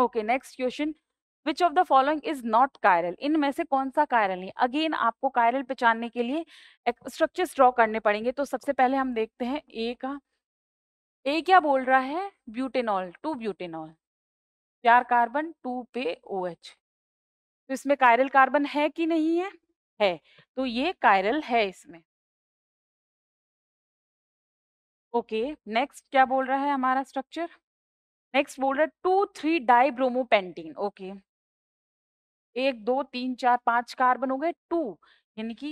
okay next question which of the following is not chiral इनमें से कौन सा कायरल नहीं अगेन आपको कायरल पहचानने के लिए स्ट्रक्चर्स ड्रॉ करने पड़ेंगे तो सबसे पहले हम देखते हैं ए का ए क्या बोल रहा है ब्यूटेनॉल टू ब्यूटेनॉल चार कार्बन टू पे ओ एच तो इसमें कायरल कार्बन है कि नहीं है है तो ये कायरल है इसमें ओके okay, नेक्स्ट क्या बोल रहा है हमारा स्ट्रक्चर नेक्स्ट बोल रहा है two three di bromopentene okay एक दो तीन चार पांच कार्बन हो गए टू यानी कि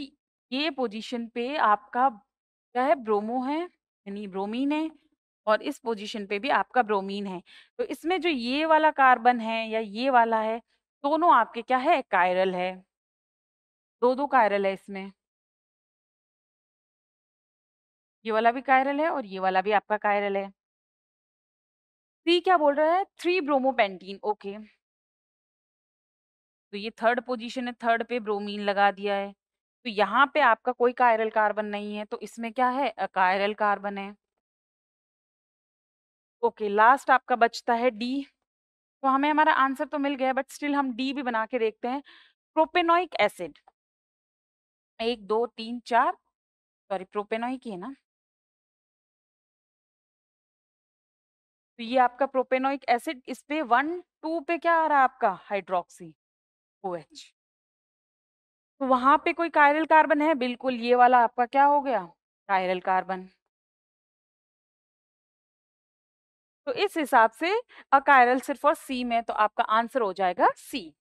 ये पोजीशन पे आपका क्या है ब्रोमो है यानी ब्रोमीन है और इस पोजीशन पे भी आपका ब्रोमीन है तो इसमें जो ये वाला कार्बन है या ये वाला है दोनों आपके क्या है कायरल है दो दो कायरल है इसमें ये वाला भी कायरल है और ये वाला भी आपका कायरल है थ्री क्या बोल रहा है थ्री ब्रोमोपेंटीन ओके तो ये थर्ड पोजीशन है थर्ड पे ब्रोमीन लगा दिया है तो यहाँ पे आपका कोई कायरल कार्बन नहीं है तो इसमें क्या है कायरल कार्बन है ओके लास्ट आपका बचता है डी तो हमें हमारा आंसर तो मिल गया बट स्टिल हम डी भी बना के देखते हैं प्रोपेनोइक एसिड एक दो तीन चार सॉरी प्रोपेनोइक ही है ना तो ये आपका प्रोपेनोइक एसिड इस पे वन टू पे क्या आ रहा है आपका हाइड्रोक्सी ओ एच तो वहां पे कोई कायरल कार्बन है बिल्कुल ये वाला आपका क्या हो गया कायरल कार्बन तो इस हिसाब से अकायरल सिर्फ और सी में तो आपका आंसर हो जाएगा सी